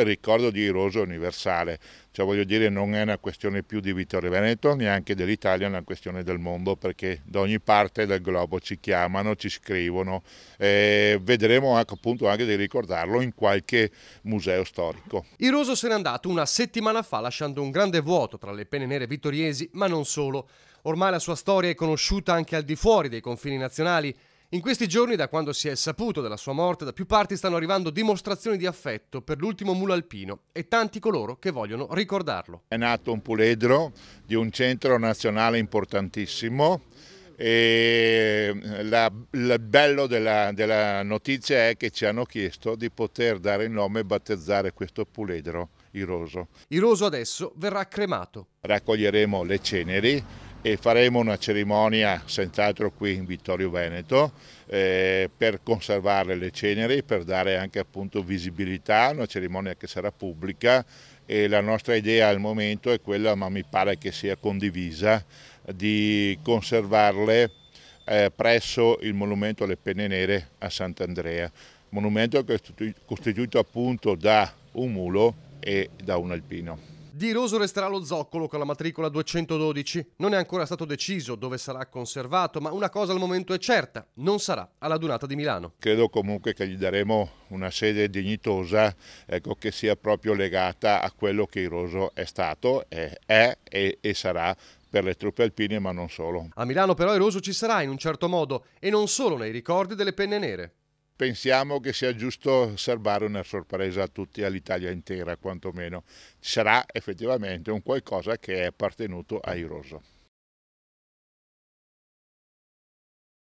Il ricordo di Iroso è universale, cioè voglio dire non è una questione più di Vittorio Veneto, neanche dell'Italia, è una questione del mondo perché da ogni parte del globo ci chiamano, ci scrivono e vedremo anche, ecco, appunto anche di ricordarlo in qualche museo storico. Iroso se n'è andato una settimana fa lasciando un grande vuoto tra le pene nere vittoriesi, ma non solo. Ormai la sua storia è conosciuta anche al di fuori dei confini nazionali, in questi giorni, da quando si è saputo della sua morte, da più parti stanno arrivando dimostrazioni di affetto per l'ultimo mulo alpino e tanti coloro che vogliono ricordarlo. È nato un puledro di un centro nazionale importantissimo e eh, il bello della, della notizia è che ci hanno chiesto di poter dare il nome e battezzare questo puledro Iroso. Iroso adesso verrà cremato. Raccoglieremo le ceneri e faremo una cerimonia senz'altro qui in Vittorio Veneto eh, per conservare le ceneri, per dare anche appunto visibilità, una cerimonia che sarà pubblica e la nostra idea al momento è quella, ma mi pare che sia condivisa, di conservarle eh, presso il monumento alle penne nere a Sant'Andrea, monumento che è costituito appunto da un mulo e da un alpino. Di Roso resterà lo zoccolo con la matricola 212. Non è ancora stato deciso dove sarà conservato, ma una cosa al momento è certa, non sarà alla Dunata di Milano. Credo comunque che gli daremo una sede dignitosa ecco, che sia proprio legata a quello che il Roso è stato, è, è e, e sarà per le truppe alpine ma non solo. A Milano però Eroso ci sarà in un certo modo e non solo nei ricordi delle penne nere pensiamo che sia giusto serbare una sorpresa a tutti, all'Italia intera quantomeno. Sarà effettivamente un qualcosa che è appartenuto a Iroso.